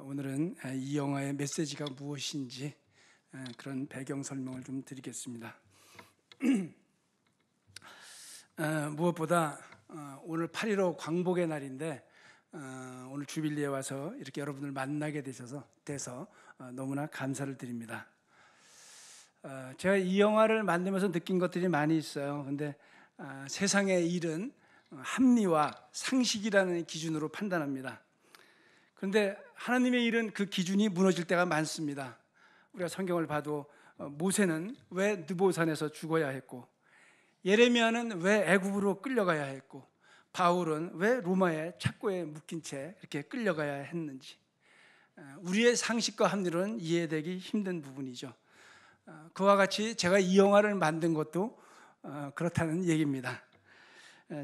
오늘은 아, 이 영화의 메시지가 무엇인지 아, 그런 배경 설명을 좀 드리겠습니다. 아, 무엇보다 오늘 8.15 광복의 날인데 오늘 주빌리에 와서 이렇게 여러분을 만나게 되셔서 돼서 너무나 감사를 드립니다. 제가 이 영화를 만들면서 느낀 것들이 많이 있어요. 근데 세상의 일은 어, 합리와 상식이라는 기준으로 판단합니다. 그런데 하나님의 일은 그 기준이 무너질 때가 많습니다. 우리가 성경을 봐도 어, 모세는 왜 느보산에서 죽어야 했고 예레미야는 왜 애굽으로 끌려가야 했고 바울은 왜 로마의 착고에 묶인 채 이렇게 끌려가야 했는지 어, 우리의 상식과 합리로는 이해되기 힘든 부분이죠. 어, 그와 같이 제가 이 영화를 만든 것도 그렇다는 얘기입니다.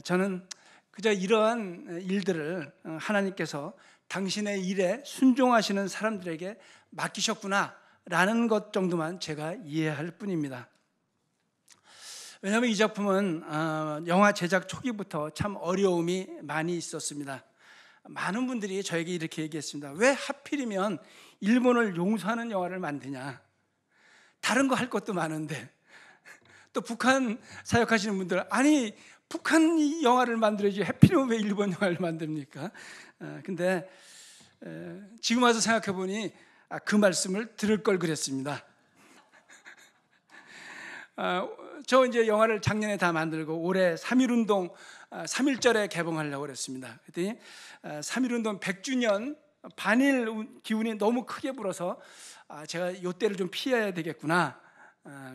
저는 그저 이러한 일들을 하나님께서 당신의 일에 순종하시는 사람들에게 맡기셨구나 라는 것 정도만 제가 이해할 뿐입니다. 왜냐하면 이 작품은 어, 영화 제작 초기부터 참 어려움이 많이 있었습니다. 많은 분들이 저에게 이렇게 얘기했습니다. 왜 하필이면 일본을 용서하는 영화를 만드냐? 다른 거 할 것도 많은데. 또 북한 사역하시는 분들, 아니, 북한 영화를 만들어야지 해피는 왜 일본 영화를 만듭니까? 아, 근데 지금 와서 생각해 보니 아, 그 말씀을 들을 걸 그랬습니다. 아, 저 이제 영화를 작년에 다 만들고 올해 3.1 운동 3.1절에 개봉하려고 그랬습니다. 그랬더니 3.1 운동 100주년 반일 기운이 너무 크게 불어서 제가 요때를 좀 피해야 되겠구나.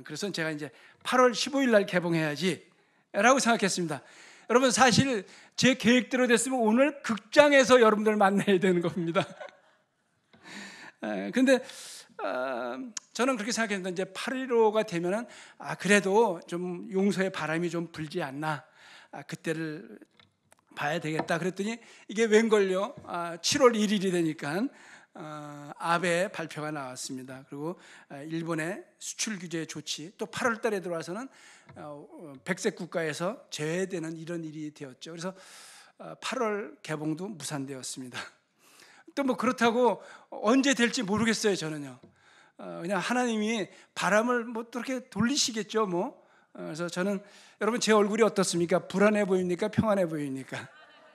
그래서 제가 이제 8월 15일 날 개봉해야지 라고 생각했습니다. 여러분 사실 제 계획대로 됐으면 오늘 극장에서 여러분들 만나야 되는 겁니다. 근데 아, 저는 그렇게 생각했는데 이제 8.15가 되면은 아 그래도 좀 용서의 바람이 좀 불지 않나 아, 그때를 봐야 되겠다 그랬더니 이게 웬걸요 아, 7월 1일이 되니까 어, 아베 발표가 나왔습니다. 그리고 어, 일본의 수출 규제 조치 또 8월 달에 들어와서는 어, 백색 국가에서 제외되는 이런 일이 되었죠. 그래서 8월 개봉도 무산되었습니다. 또 뭐 그렇다고 언제 될지 모르겠어요, 저는요. 그냥 하나님이 바람을 뭐 그렇게 돌리시겠죠, 뭐. 그래서 저는 여러분 제 얼굴이 어떻습니까? 불안해 보입니까? 평안해 보입니까?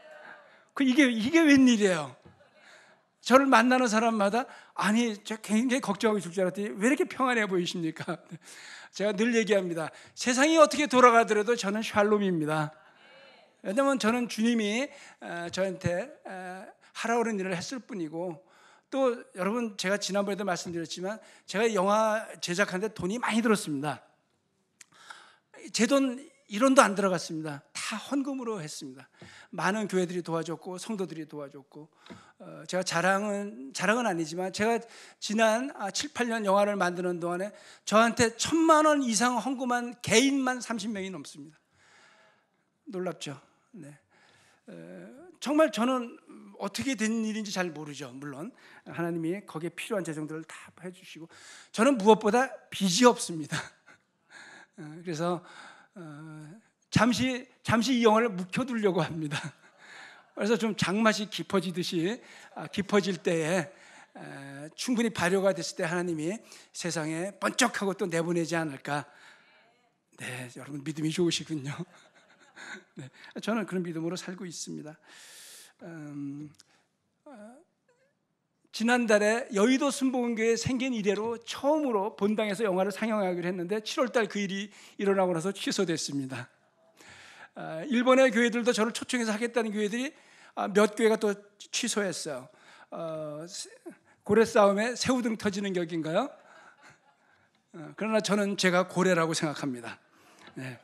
그 이게 이게 웬일이에요? 저를 만나는 사람마다 아니 저 굉장히 걱정하고 있을 줄 알았더니 왜 이렇게 평안해 보이십니까? 제가 늘 얘기합니다. 세상이 어떻게 돌아가더라도 저는 샬롬입니다. 왜냐면 저는 주님이 어, 저한테 어, 하라오는 일을 했을 뿐이고 또 여러분 제가 지난번에도 말씀드렸지만 제가 영화 제작하는데 돈이 많이 들었습니다. 제 돈 1원도 안 들어갔습니다. 다 헌금으로 했습니다. 많은 교회들이 도와줬고 성도들이 도와줬고 어, 제가 자랑은 자랑은 아니지만 제가 지난 7, 아, 8년 영화를 만드는 동안에 저한테 천만 원 이상 헌금한 개인만 30명이 넘습니다. 놀랍죠. 네. 에, 정말 저는 어떻게 된 일인지 잘 모르죠. 물론 하나님이 거기에 필요한 재정들을 다 해주시고 저는 무엇보다 빚이 없습니다. 어, 그래서 어, 잠시 잠시 이 영화를 묵혀두려고 합니다. 그래서 좀 장맛이 깊어지듯이 아, 깊어질 때에 충분히 발효가 됐을 때 하나님이 세상에 번쩍하고 또 내보내지 않을까. 네, 여러분 믿음이 좋으시군요. 네, 저는 그런 믿음으로 살고 있습니다. 음, 어, 지난달에 여의도 순복음교회 생긴 이래로 처음으로 본당에서 영화를 상영하기로 했는데 7월달 그 일이 일어나고 나서 취소됐습니다. 아, 일본의 교회들도 저를 초청해서 하겠다는 교회들이 아, 몇 교회가 또 취소했어요. 어, 고래 싸움에 새우등 터지는 격인가요? 어, 그러나 저는 제가 고래라고 생각합니다. 네.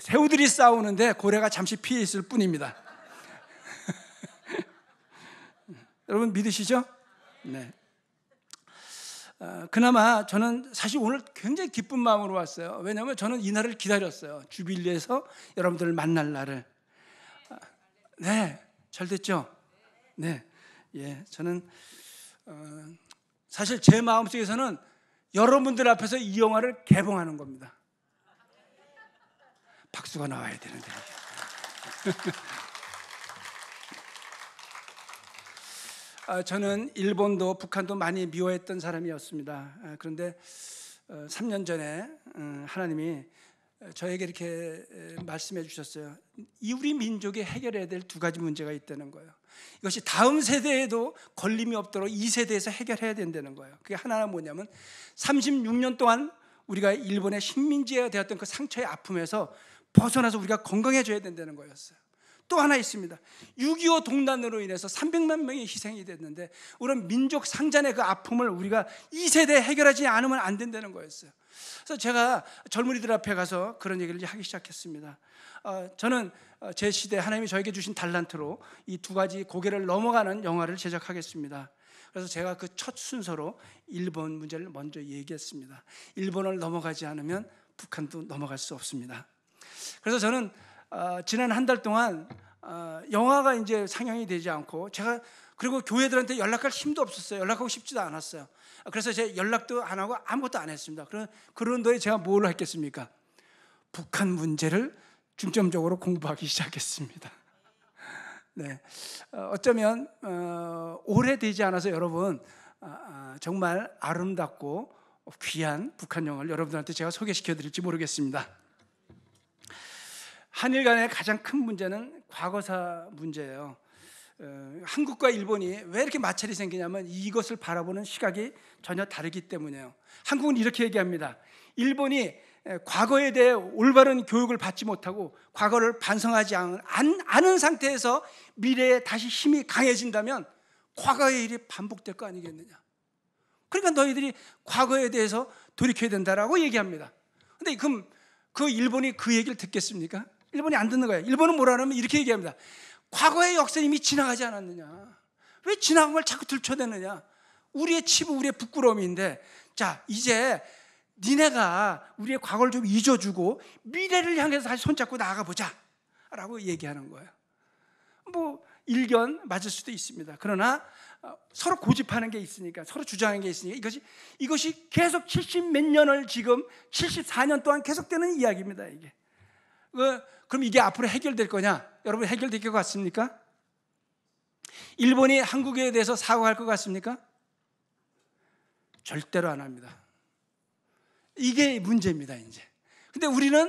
새우들이 싸우는데 고래가 잠시 피해 있을 뿐입니다. 여러분 믿으시죠? 네. 어, 그나마 저는 사실 오늘 굉장히 기쁜 마음으로 왔어요. 왜냐하면 저는 이 날을 기다렸어요. 주빌리에서 여러분들을 만날 날을. 어, 네, 잘 됐죠? 네, 예, 저는 어, 사실 제 마음속에서는 여러분들 앞에서 이 영화를 개봉하는 겁니다. 박수가 나와야 되는데. 아, 저는 일본도 북한도 많이 미워했던 사람이었습니다. 아, 그런데 3년 어, 전에 어, 하나님이 저에게 이렇게 말씀해 주셨어요. 이 우리 민족이 해결해야 될 두 가지 문제가 있다는 거예요. 이것이 다음 세대에도 걸림이 없도록 이 세대에서 해결해야 된다는 거예요. 그게 하나는 뭐냐면 36년 동안 우리가 일본의 식민지가 되었던 그 상처의 아픔에서 벗어나서 우리가 건강해져야 된다는 거였어요. 또 하나 있습니다. 6.25 동단으로 인해서 300만 명이 희생이 됐는데 우리 민족 상잔의 그 아픔을 우리가 2세대 해결하지 않으면 안 된다는 거였어요. 그래서 제가 젊은이들 앞에 가서 그런 얘기를 하기 시작했습니다. 어, 저는 어, 제 시대 하나님이 저에게 주신 달란트로 이 두 가지 고개를 넘어가는 영화를 제작하겠습니다. 그래서 제가 그 첫 순서로 일본 문제를 먼저 얘기했습니다. 일본을 넘어가지 않으면 북한도 넘어갈 수 없습니다. 그래서 저는 어, 지난 한 달 동안 어, 영화가 이제 상영이 되지 않고 제가 그리고 교회들한테 연락할 힘도 없었어요. 연락하고 싶지도 않았어요. 그래서 제가 연락도 안 하고 아무것도 안 했습니다. 그런 그런데 제가 뭘 했겠습니까? 북한 문제를 중점적으로 공부하기 시작했습니다. 네, 어, 어쩌면 어, 오래되지 않아서 여러분 아, 아, 정말 아름답고 귀한 북한 영화를 여러분들한테 제가 소개시켜 드릴지 모르겠습니다. 한일 간의 가장 큰 문제는 과거사 문제예요. 어, 한국과 일본이 왜 이렇게 마찰이 생기냐면 이것을 바라보는 시각이 전혀 다르기 때문이에요. 한국은 이렇게 얘기합니다. 일본이 과거에 대해 올바른 교육을 받지 못하고 과거를 반성하지 않, 않은 상태에서 미래에 다시 힘이 강해진다면 과거의 일이 반복될 거 아니겠느냐. 그러니까 너희들이 과거에 대해서 돌이켜야 된다라고 얘기합니다. 근데 그럼 그 일본이 그 얘기를 듣겠습니까? 일본이 안 듣는 거예요. 일본은 뭐라 하면 이렇게 얘기합니다. 과거의 역사 이미 지나가지 않았느냐? 왜 지나간 걸 자꾸 들춰대느냐? 우리의 치부, 우리의 부끄러움인데, 자, 이제 니네가 우리의 과거를 좀 잊어주고 미래를 향해서 다시 손잡고 나아가보자. 라고 얘기하는 거예요. 뭐, 일견 맞을 수도 있습니다. 그러나 어, 서로 고집하는 게 있으니까, 서로 주장하는 게 있으니까 이것이, 이것이 계속 70 몇 년을 지금 74년 동안 계속되는 이야기입니다, 이게. 그 그럼 이게 앞으로 해결될 거냐? 여러분 해결될 것 같습니까? 일본이 한국에 대해서 사과할 것 같습니까? 절대로 안 합니다. 이게 문제입니다, 이제. 근데 우리는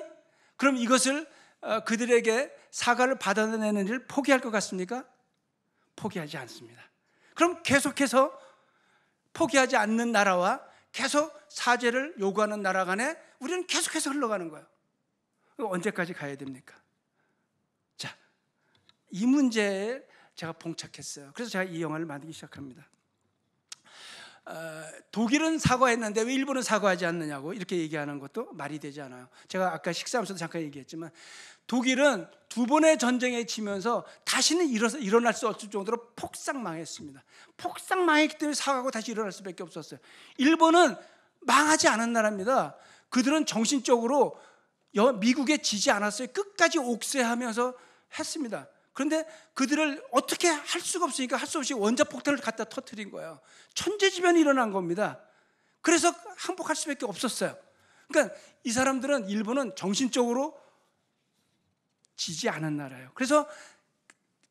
그럼 이것을 어, 그들에게 사과를 받아내는 일을 포기할 것 같습니까? 포기하지 않습니다. 그럼 계속해서 포기하지 않는 나라와 계속 사죄를 요구하는 나라 간에 우리는 계속해서 흘러가는 거예요. 언제까지 가야 됩니까? 자, 이 문제에 제가 봉착했어요. 그래서 제가 이 영화를 만들기 시작합니다. 어, 독일은 사과했는데 왜 일본은 사과하지 않느냐고 이렇게 얘기하는 것도 말이 되지 않아요. 제가 아까 식사하면서도 잠깐 얘기했지만 독일은 두 번의 전쟁에 지면서 다시는 일어서, 일어날 수 없을 정도로 폭삭 망했습니다. 폭삭 망했기 때문에 사과하고 다시 일어날 수밖에 없었어요. 일본은 망하지 않은 나라입니다. 그들은 정신적으로 미국에 지지 않았어요. 끝까지 옥쇄하면서 했습니다. 그런데 그들을 어떻게 할 수가 없으니까 할 수 없이 원자폭탄을 갖다 터뜨린 거예요. 천재지변이 일어난 겁니다. 그래서 항복할 수밖에 없었어요. 그러니까 이 사람들은 일본은 정신적으로 지지 않은 나라예요. 그래서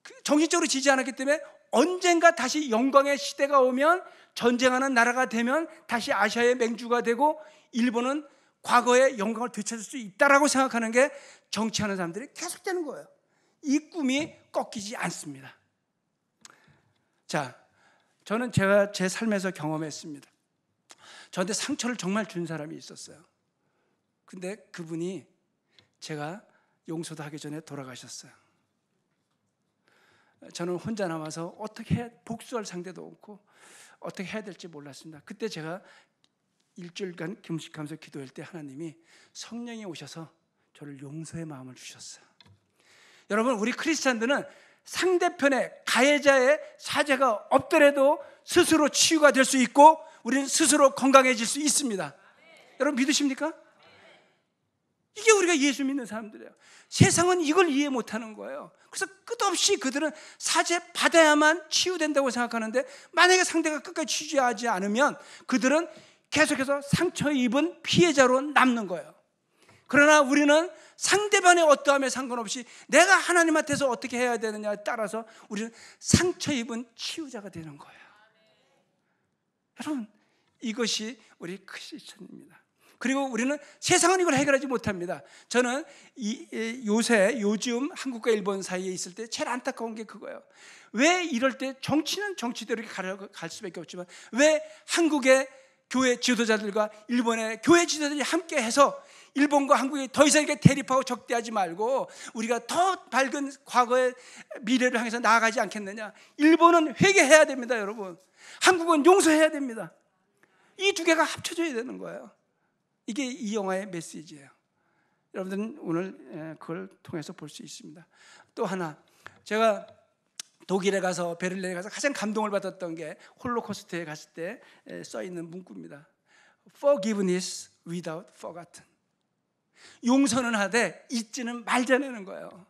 그 정신적으로 지지 않았기 때문에 언젠가 다시 영광의 시대가 오면 전쟁하는 나라가 되면 다시 아시아의 맹주가 되고 일본은 과거의 영광을 되찾을 수 있다라고 생각하는 게 정치하는 사람들이 계속되는 거예요. 이 꿈이 꺾이지 않습니다. 자, 저는 제가 제 삶에서 경험했습니다. 저한테 상처를 정말 준 사람이 있었어요. 근데 그분이 제가 용서도 하기 전에 돌아가셨어요. 저는 혼자 남아서 어떻게 복수할 상대도 없고 어떻게 해야 될지 몰랐습니다. 그때 제가 일주일간 금식하면서 기도할 때 하나님이 성령이 오셔서 저를 용서의 마음을 주셨어. 여러분, 우리 크리스찬들은 상대편의 가해자의 사죄가 없더라도 스스로 치유가 될 수 있고 우리는 스스로 건강해질 수 있습니다. 여러분 믿으십니까? 이게 우리가 예수 믿는 사람들이에요. 세상은 이걸 이해 못하는 거예요. 그래서 끝없이 그들은 사죄 받아야만 치유된다고 생각하는데 만약에 상대가 끝까지 치유하지 않으면 그들은 계속해서 상처 입은 피해자로 남는 거예요. 그러나 우리는 상대방의 어떠함에 상관없이 내가 하나님한테서 어떻게 해야 되느냐에 따라서 우리는 상처 입은 치유자가 되는 거예요. 여러분, 이것이 우리 크리스천입니다. 그리고 우리는 세상은 이걸 해결하지 못합니다. 저는 이, 이, 요새 요즘 한국과 일본 사이에 있을 때 제일 안타까운 게 그거예요. 왜 이럴 때 정치는 정치대로 갈 수밖에 없지만 왜 한국의 교회 지도자들과 일본의 교회 지도자들이 함께 해서 일본과 한국이 더 이상 이렇게 대립하고 적대하지 말고 우리가 더 밝은 과거의 미래를 향해서 나아가지 않겠느냐. 일본은 회개해야 됩니다, 여러분. 한국은 용서해야 됩니다. 이 두 개가 합쳐져야 되는 거예요. 이게 이 영화의 메시지예요. 여러분들은 오늘 예, 그걸 통해서 볼 수 있습니다. 또 하나, 제가 독일에 가서 베를린에 가서 가장 감동을 받았던 게 홀로코스트에 갔을 때 써 있는 문구입니다. Forgiveness without forgotten. 용서는 하되 잊지는 말자는 거예요.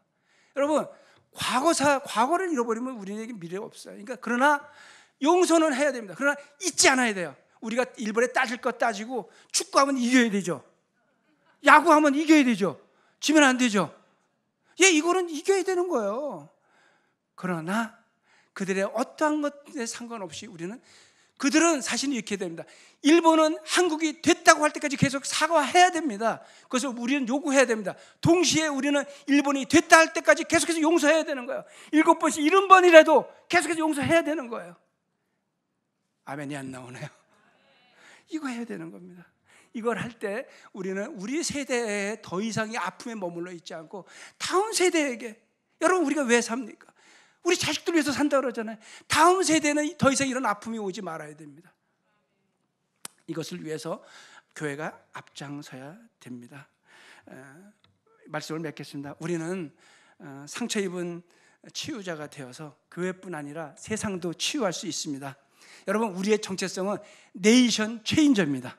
여러분 과거사 과거를 잃어버리면 우리에게 미래가 없어요. 그러니까 그러나 용서는 해야 됩니다. 그러나 잊지 않아야 돼요. 우리가 일본에 따질 것 따지고 축구하면 이겨야 되죠. 야구하면 이겨야 되죠. 지면 안 되죠. 예, 이거는 이겨야 되는 거예요. 그러나 그들의 어떠한 것에 상관없이 우리는 그들은 사실 이렇게 됩니다. 일본은 한국이 됐다고 할 때까지 계속 사과해야 됩니다. 그래서 우리는 요구해야 됩니다. 동시에 우리는 일본이 됐다 할 때까지 계속해서 용서해야 되는 거예요. 일곱 번씩 일흔 번이라도 계속해서 용서해야 되는 거예요. 아멘이 안 나오네요. 이거 해야 되는 겁니다. 이걸 할 때 우리는 우리 세대에 더 이상의 아픔에 머물러 있지 않고 다음 세대에게 여러분 우리가 왜 삽니까? 우리 자식들 위해서 산다 그러잖아요. 다음 세대는 더 이상 이런 아픔이 오지 말아야 됩니다. 이것을 위해서 교회가 앞장서야 됩니다. 말씀을 맺겠습니다. 우리는 어, 상처 입은 치유자가 되어서 교회뿐 아니라 세상도 치유할 수 있습니다. 여러분 우리의 정체성은 네이션 체인저입니다.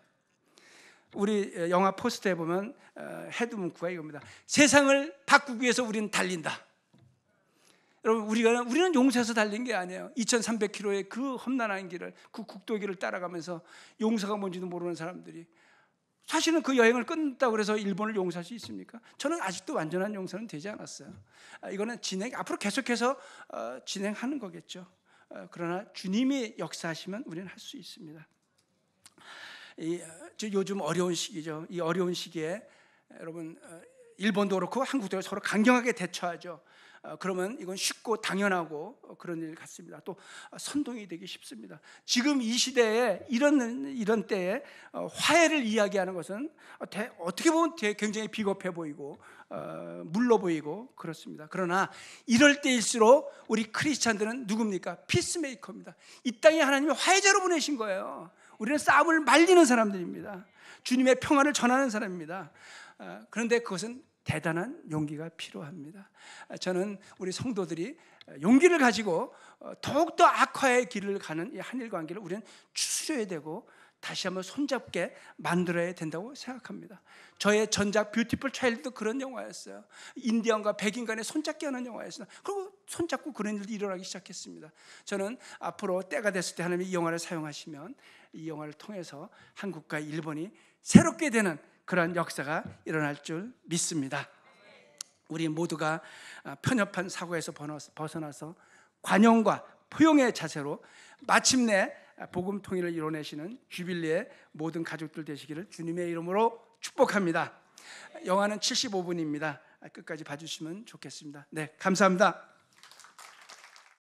우리 영화 포스터에 보면 어, 헤드 문구가 이겁니다. 세상을 바꾸기 위해서 우리는 달린다. 여러분 우리가 우리는 용서해서 달린 게 아니에요. 2,300km의 그 험난한 길을 그 국도 길을 따라가면서 용서가 뭔지도 모르는 사람들이 사실은 그 여행을 끝났다 그래서 일본을 용서할 수 있습니까? 저는 아직도 완전한 용서는 되지 않았어요. 아, 이거는 진행 앞으로 계속해서 어, 진행하는 거겠죠. 어, 그러나 주님이 역사하시면 우리는 할 수 있습니다. 이, 어, 요즘 어려운 시기죠. 이 어려운 시기에 여러분 일본도 그렇고 한국도 서로 강경하게 대처하죠. 어, 그러면 이건 쉽고 당연하고 어, 그런 일 같습니다. 또 어, 선동이 되기 쉽습니다. 지금 이 시대에 이런 이런 때에 화해를 이야기하는 것은 어떻게 보면 굉장히 비겁해 보이고 물러 보이고 그렇습니다. 그러나 이럴 때일수록 우리 크리스찬들은 누굽니까? 피스메이커입니다. 이 땅에 하나님이 화해자로 보내신 거예요. 우리는 싸움을 말리는 사람들입니다. 주님의 평화를 전하는 사람입니다. 그런데 그것은 대단한 용기가 필요합니다. 저는 우리 성도들이 용기를 가지고 어, 더욱더 악화의 길을 가는 이 한일 관계를 우리는 추스려야 되고 다시 한번 손잡게 만들어야 된다고 생각합니다. 저의 전작 뷰티풀 차일드도 그런 영화였어요. 인디언과 백인간의 손잡게 하는 영화였어요. 그리고 손잡고 그런 일이 일어나기 시작했습니다. 저는 앞으로 때가 됐을 때 하나님이 이 영화를 사용하시면 이 영화를 통해서 한국과 일본이 새롭게 되는 그런 역사가 일어날 줄 믿습니다. 우리 모두가 아, 편협한 사고에서 벗어나서 관용과 포용의 자세로 마침내 아, 복음 통일을 이뤄내시는 주빌리의 모든 가족들 되시기를 주님의 이름으로 축복합니다. 영화는 75분입니다. 아, 끝까지 봐주시면 좋겠습니다. 네, 감사합니다.